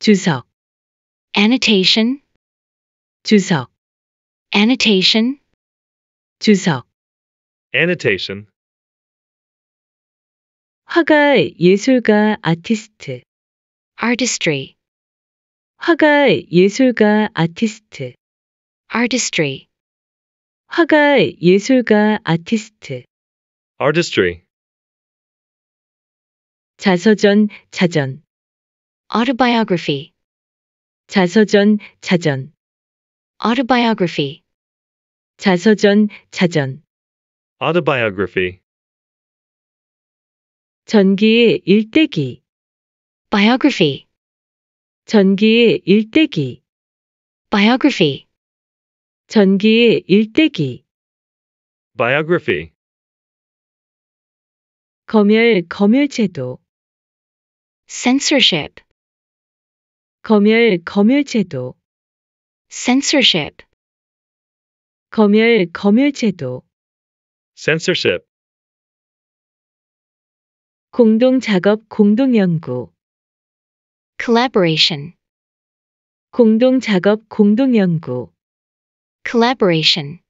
주석 annotation 주석 annotation 주석 annotation 화가 예술가 아티스트 artistry 화가 예술가 아티스트 artistry 화가 예술가 아티스트 artistry 자서전 자전 autobiography 자서전, 자전 autobiography 자서전, 자전 autobiography 전기의 일대기 biography 전기의 일대기 biography 전기의 일대기 biography 검열 검열제도 censorship 검열, 검열제도 censorship 검열, 검열제도 censorship 공동작업, 공동연구 collaboration 공동작업, 공동연구 collaboration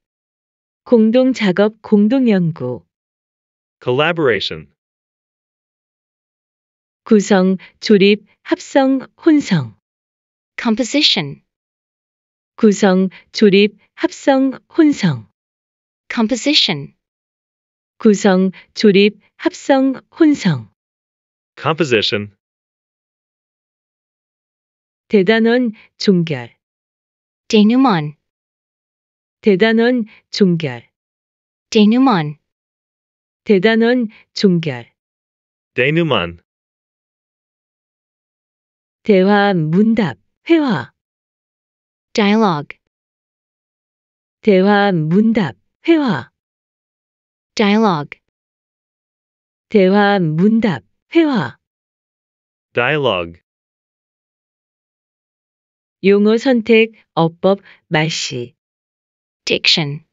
공동작업, 공동연구 collaboration 구성, 조립, 합성, 혼성 composition 구성, 조립, 합성, 혼성 composition 구성, 조립, 합성, 혼성 composition 대단원, 종결 denouement 대단원, 종결 denouement 대단원, 종결 denouement 대화, 문답 회화 dialogue 대화 문답 회화 dialogue 대화 문답 회화 dialogue 용어 선택 어법 말시 diction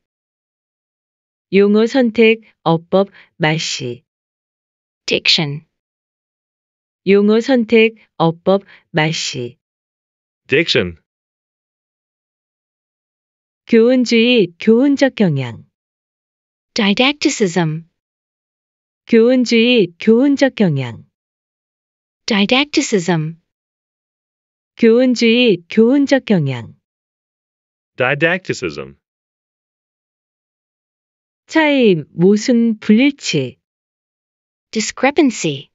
용어 선택 어법 말시 diction 용어 선택 어법 말시 Diction. 교훈주의, 교훈적 경향. Didacticism. 교훈주의, 교훈적 경향. Didacticism. 교훈주의, 교훈적 경향. Didacticism. 차이, 모순, 불일치. Discrepancy.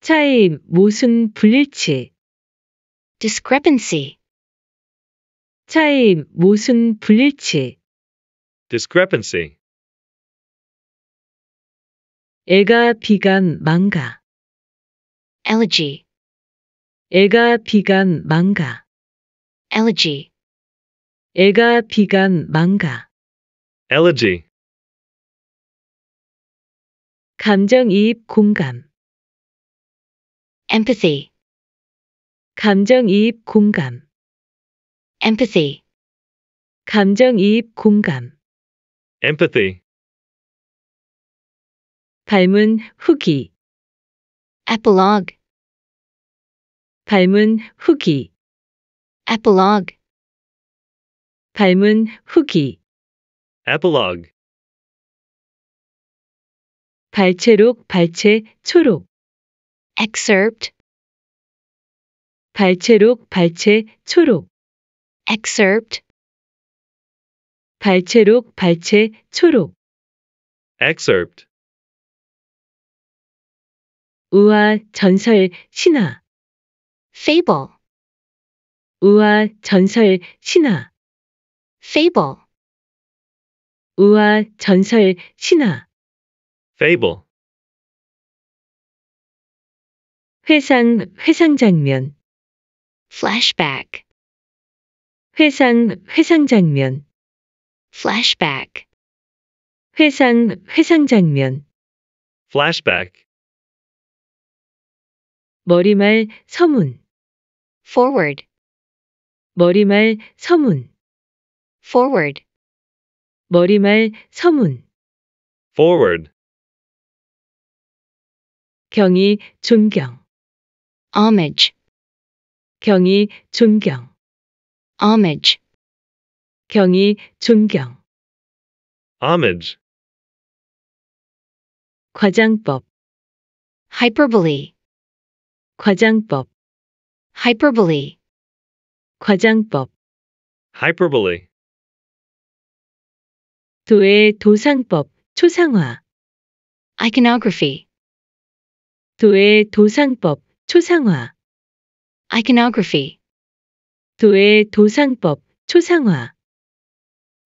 차이, 모순, 불일치. discrepancy 차이, 모순, 불일치 discrepancy 애가, 비감, 망가 elegy 애가, 비감, 망가 elegy 애가, 비감, 망가 elegy 감정이입, 공감 empathy 감정이입 공감 empathy 감정이입 공감 empathy 발문 후기 epilogue 발문 후기 epilogue 발문 후기 epilogue 발췌록 발췌 초록 excerpt 발체록발체 초록. excerpt 발체록발체 초록. excerpt 우화, 전설, 신화. fable 우화, 전설, 신화. fable 우화, 전설, 신화. fable 회상, 회상 장면. flashback 회상 회상 장면 flashback 회상 회상 장면 flashback 머리말 서문 forward 머리말 서문 forward 머리말 서문 forward 경이 존경 homage 경이 존경 homage 경이 존경 homage 과장법 hyperbole 과장법 hyperbole 과장법 hyperbole 도의 도상법 초상화 iconography 도의 도상법 초상화 iconography 도의 도상법, 초상화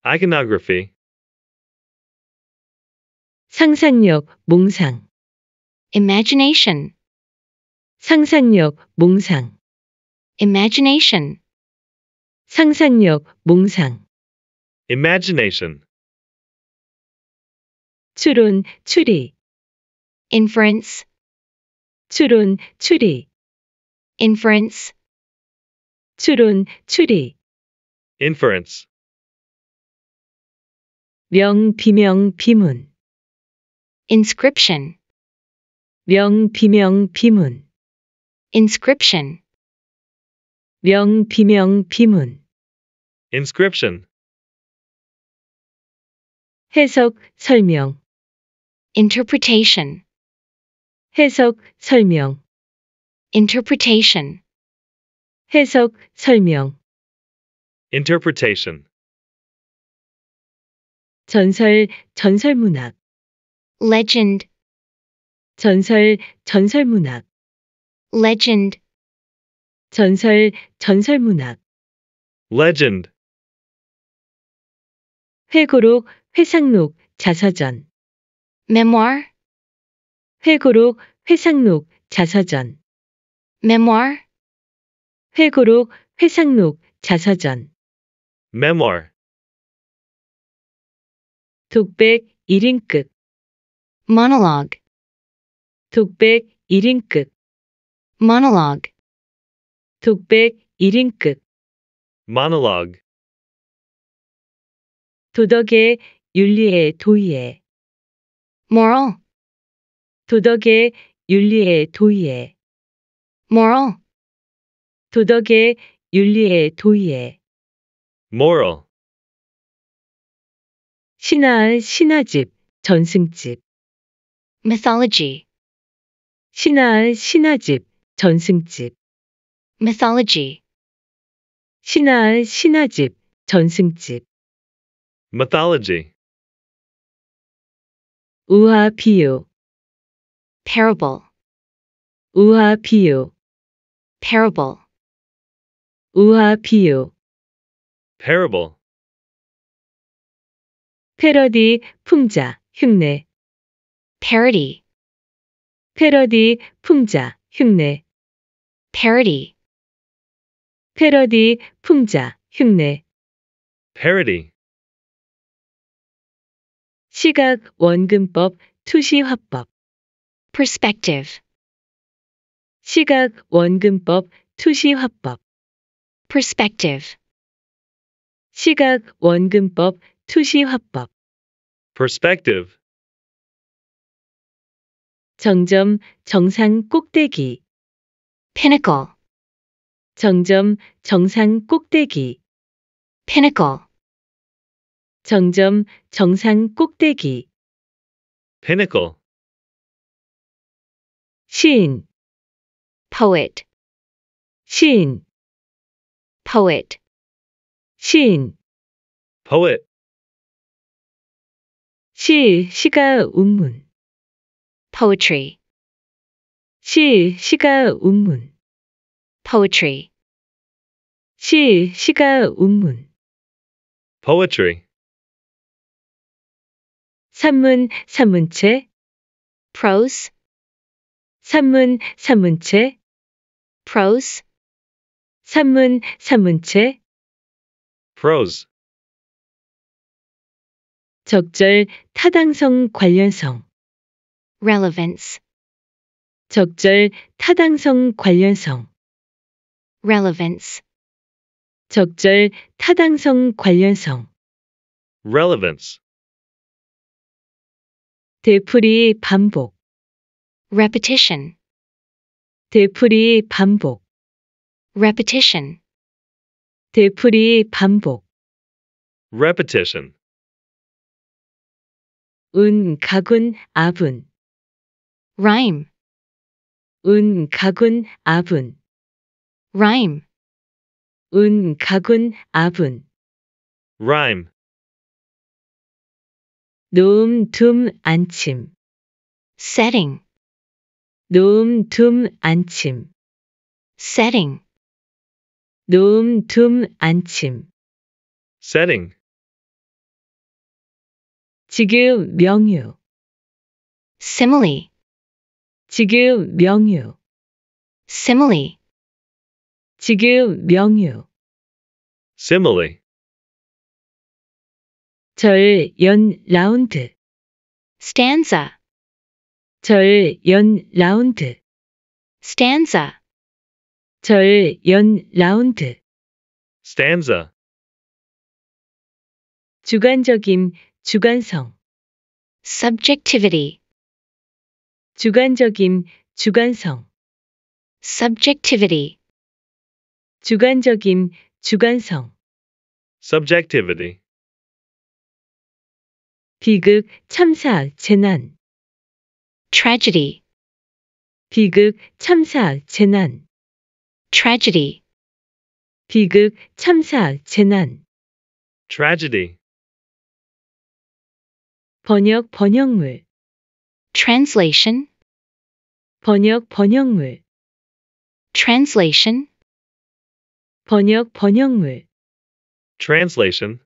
iconography 상상력, 몽상 imagination 상상력, 몽상 imagination 상상력, 몽상 imagination 추론, 추리 inference 추론, 추리 inference 추론, 추리 inference 명, 비명, 비문 inscription 명, 비명, 비문 inscription 명, 비명, 비문 inscription 해석, 설명 interpretation 해석, 설명 interpretation 해석, 설명 interpretation 전설, 전설문학 legend 전설, 전설문학 legend 전설, 전설문학 legend 회고록, 회상록, 자서전 memoir 회고록, 회상록, 자서전 memoir 회고록, 회상록, 자서전 memoir 독백 1인급 monologue 독백 1인급 monologue 독백 1인급 monologue 도덕의 윤리의 도의에 moral 도덕의 윤리의 도의에 moral 도덕의 윤리의 도의에 moral 신화 신화집 전승집 mythology 신화 신화집 전승집 mythology 신화 신화집 전승집 mythology 우화 비유 parable 우화 비유 parable 우화 비유 parable 패러디 풍자 흉내 parody 패러디 풍자 흉내 parody 패러디 풍자 흉내 parody 시각 원근법 투시 화법 perspective 시각, 원근법, 투시화법. perspective. 시각, 원근법, 투시화법. perspective. 정점, 정상 꼭대기. pinnacle. 정점, 정상 꼭대기. pinnacle. 정점, 정상 꼭대기. pinnacle. 시인, poet, 시인, poet, 시인, poet. 시, 시가 운문, poetry. 시, 시가 운문, poetry. 시, 시가 운문, poetry. 산문, 산문체, prose. 산문, 산문체, prose 산문, 산문체 prose 적절, 타당성, 관련성 relevance 적절, 타당성, 관련성 relevance 적절, 타당성, 관련성 relevance 되풀이, 반복 repetition 되풀이 반복 repetition 되풀이 반복 repetition 은 가군 아분 rhyme 은 가군 아분 rhyme 은 가군 아분 rhyme 놓음 둠 안침 setting Noom tum anchim. setting. Noom tum anchim. setting. 지금 명유. simile. 지금 명유. simile. 지금 명유. simile. 절연 라운드. stanza. 절, 연, 라운드. stanza. 절, 연, 라운드. stanza. 주관적임, 주관성. subjectivity. 주관적임, 주관성. subjectivity. 주관적임, 주관성. subjectivity. 비극, 참사, 재난. tragedy 비극, 참사, 재난 tragedy 비극, 참사, 재난 tragedy 번역, 번역물 translation 번역, 번역물 translation 번역, 번역물 translation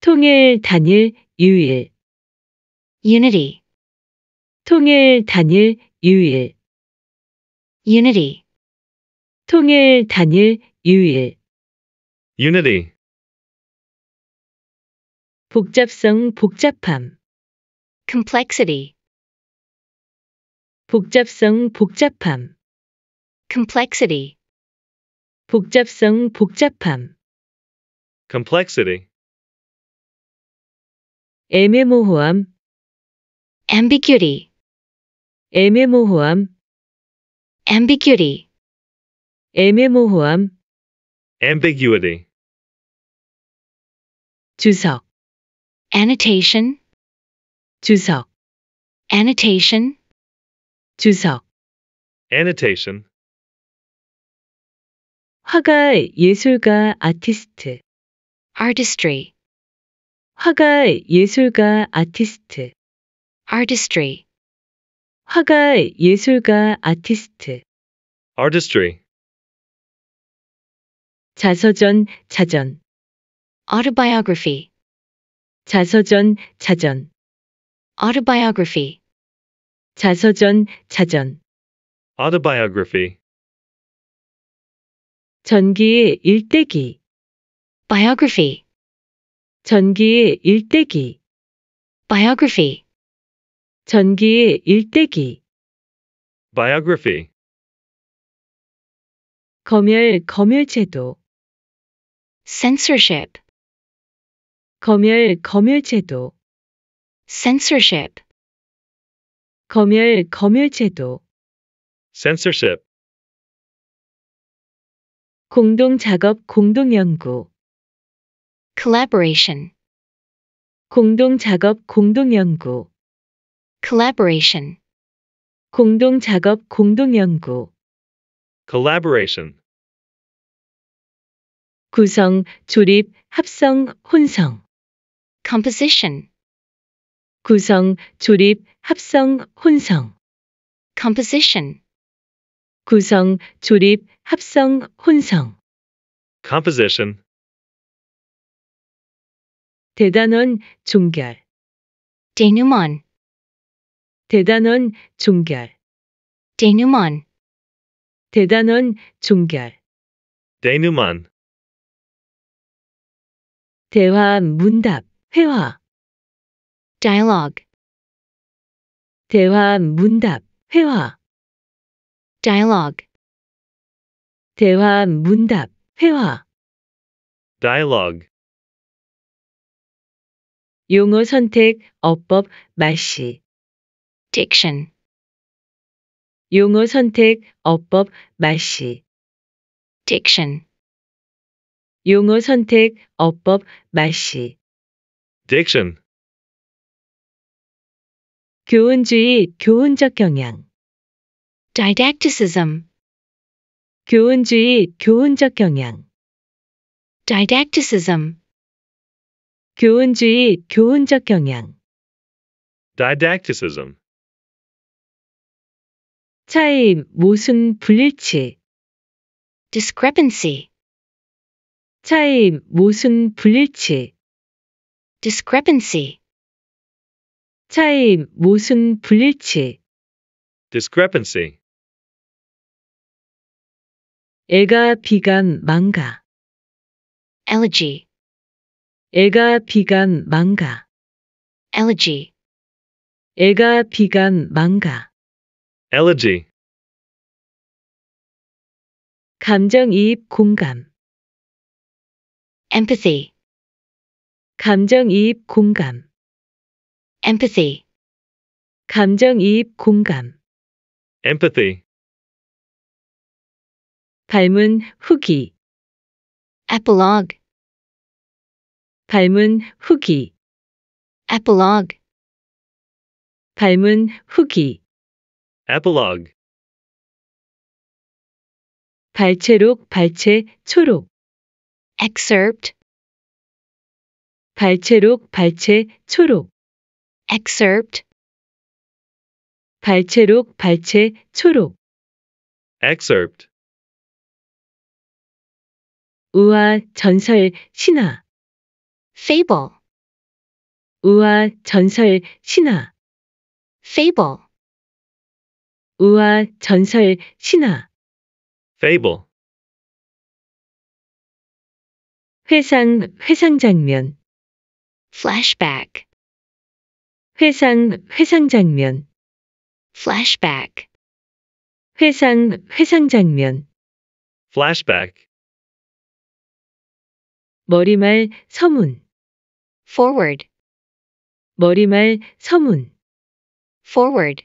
통일, 단일, 유일 Unity. 통일, 단일, 유일. Unity. 통일, 단일, 유일. Unity. 복잡성, 복잡함. Complexity. 복잡성, 복잡함. Complexity. 복잡성, 복잡함. Complexity. 애매모호함, ambiguity 애매모호함 ambiguity 애매모호함 ambiguity 주석 annotation 주석 annotation 주석 annotation 화가 예술가 아티스트 artistry 화가 예술가 아티스트 artistry 화가 예술가 아티스트 artistry 자서전 자전 autobiography 자서전 자전 autobiography 자서전 자전 autobiography 전기의 일대기 biography 전기의 일대기 biography 전기의 일대기 biography 검열 검열제도 censorship 검열 검열제도 censorship 검열 검열제도 censorship 공동 작업 공동 연구 collaboration 공동 작업 공동 연구 collaboration 공동 작업, 공동 연구 collaboration 구성, 조립, 합성, 혼성 composition 구성, 조립, 합성, 혼성 composition 구성, 조립, 합성, 혼성 composition 대단원, 종결 denouement 대단원 종결 denouement 대단원 종결 denouement 대화 문답 회화 dialogue 대화 문답 회화 dialogue 대화 문답 회화 dialogue 용어 선택 어법 말시 diction. 용어 선택, 어법, 말시. diction. 용어 선택, 어법, 말시. diction. 교훈주의, 교훈적 경향. didacticism. 교훈주의, 교훈적 경향. didacticism. 교훈주의, 교훈적 경향. didacticism. 차이, 모순, 불일치. discrepancy. 차이, 모순, 불일치. discrepancy. 차이, 모순, 불일치. discrepancy. 애가 비감 망가. elegy. 애가 비감 망가. elegy. 애가 비감 망가. Elegy. 감정이입 공감. Empathy. 감정이입 공감. Empathy. 감정이입 공감. Empathy. 발문 후기. Epilogue. 발문 후기. Epilogue. 발문 후기. Epilogue 발체록발체 초록 excerpt 발체록발체 초록 excerpt 발체록발체 초록 excerpt 우아 전설, 신화 fable 우아 전설, 신화 fable 우화, 전설, 신화. fable, 회상, 회상 장면. flashback, 회상, 회상 장면. flashback, 회상, 회상 장면. flashback, 머리말, 서문. forward, 머리말, 서문. forward,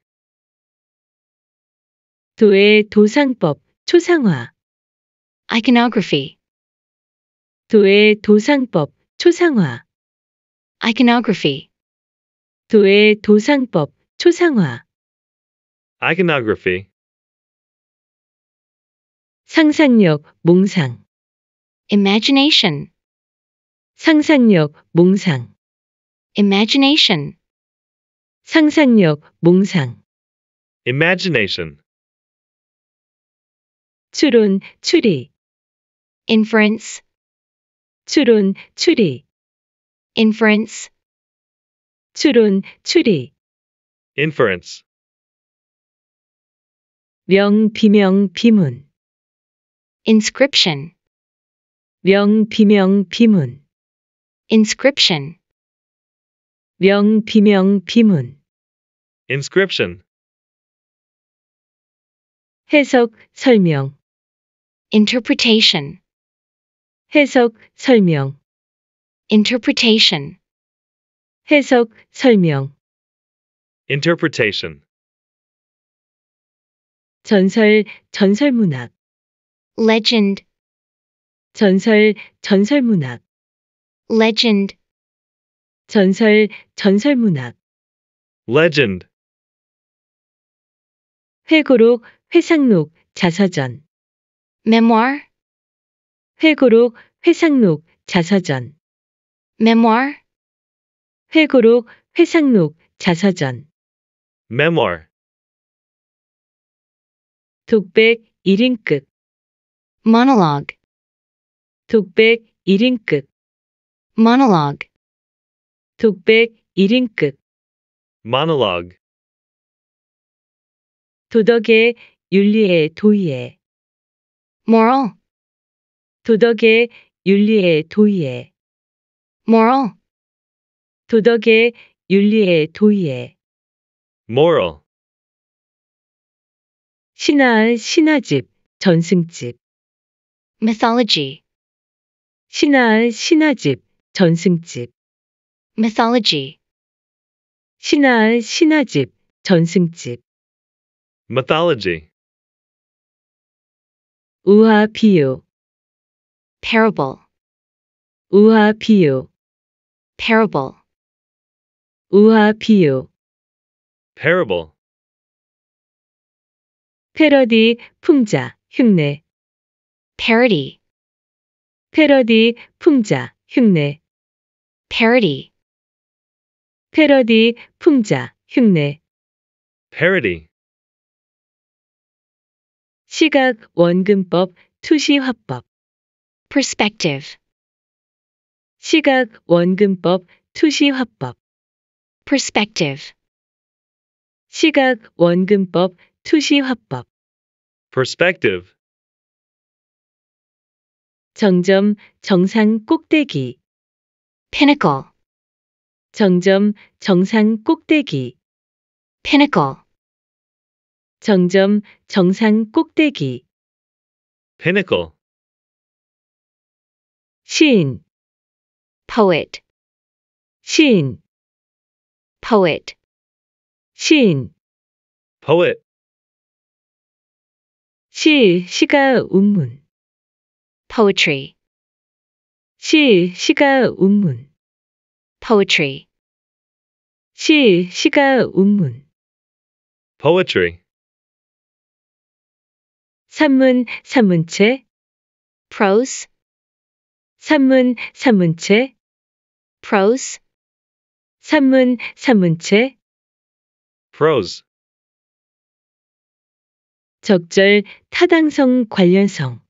도의 도상법, 초상화. Iconography. 도의 도상법, 초상화. Iconography. 도의 도상법, 초상화. Iconography. 상상력, 몽상. Imagination. 상상력, 몽상. Imagination. 상상력, 몽상. Imagination. 추론, 추리. inference. 추론, 추리. inference. 추론, 추리. inference. 명, 비명, 비문. inscription. 명, 비명, 비문. inscription. 명, 비명, 비문. inscription. 해석, 설명 interpretation 해석, 설명 interpretation 해석, 설명 interpretation 전설, 전설 문학. legend 전설, 전설 문학. legend 전설, 전설 문학. legend 회고록, 회상록, 자서전 memoir 회고록, 회상록, 자서전 memoir 회고록, 회상록, 자서전 memoir 독백 1인극 monologue 독백 1인극 monologue 독백 1인극 monologue 도덕의 윤리의 도의의 moral 도덕의 윤리의 도의에 moral 도덕의 윤리의 도의에 moral 신화 신화집, 전승집 mythology 신화 신화집, 전승집 mythology 신화 신화집, 전승집 mythology Uapiu. Parable. Uapiu. Parable. Uapiu. Parable. Parody, punja, humne. Parody. Parody, 풍자, 흉내. Parody. Parody, 풍자, 흉내. Parody. Parody. 시각, 원근법, 투시화법. perspective. 시각, 원근법, 투시화법. perspective. 시각, 원근법, 투시화법. perspective. 정점, 정상 꼭대기. pinnacle. 정점, 정상 꼭대기. pinnacle. 정점 정상 꼭대기 pinnacle, 시인 poet 시인 poet 시인 poet, 시 시가 운문 poetry 시 시가 운문 poetry 시 시가 운문 poetry, 산문, 산문체 prose 산문, 산문체 prose 산문, 산문체 prose 적절, 타당성, 관련성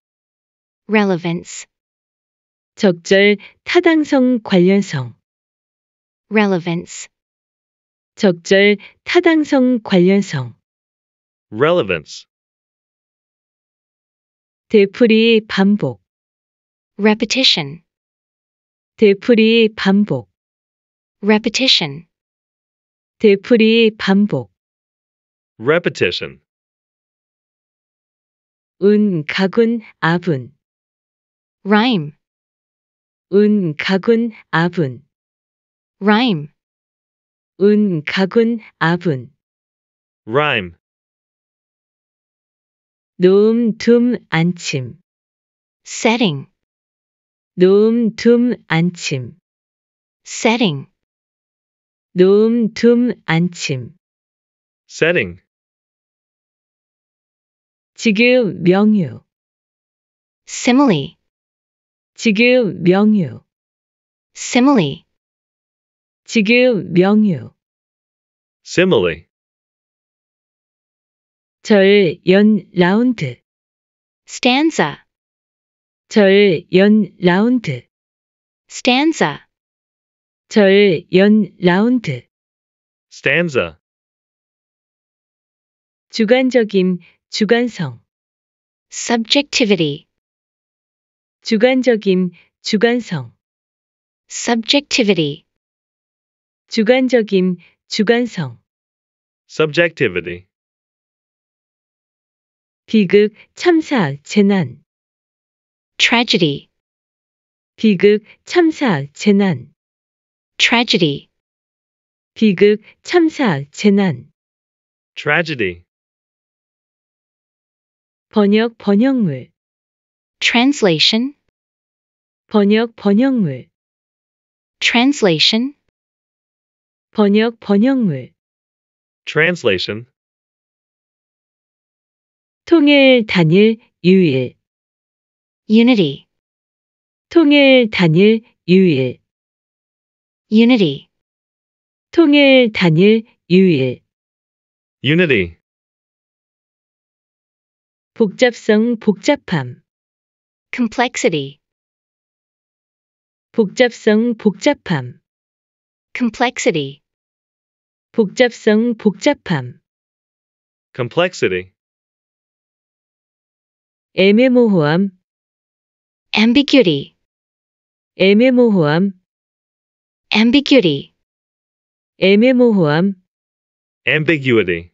relevance 적절, 타당성, 관련성 relevance 적절, 타당성, 관련성 relevance 되풀이 반복 repetition 되풀이 반복 repetition 되풀이 반복 repetition 은 가군 아분 rhyme 은 가군 아분 rhyme 은 가군 아분 rhyme Noom tum anchim setting Noom tum anchim setting Noom tum anchim setting 지금 명유 simile 지금 명유 simile 지금 명유 simile 절, 연, 라운드. stanza. 절, 연, 라운드. stanza. 절, 연, 라운드. stanza. 주관적임, 주관성. subjectivity. 주관적임, 주관성. subjectivity. 주관적임, 주관성. subjectivity. 비극, 참사, 재난 tragedy 비극, 참사, 재난 tragedy 비극, 참사, 재난 tragedy 번역, 번역물 translation 번역, 번역물 translation 번역, 번역물 translation 통일 단일 유일 Unity 통일 단일 유일 Unity 통일 단일 유일 Unity 복잡성 복잡함 complexity 복잡성 복잡함 complexity 복잡성 복잡함 complexity 애매모호함 ambiguity 애매모호함 ambiguity 애매모호함 ambiguity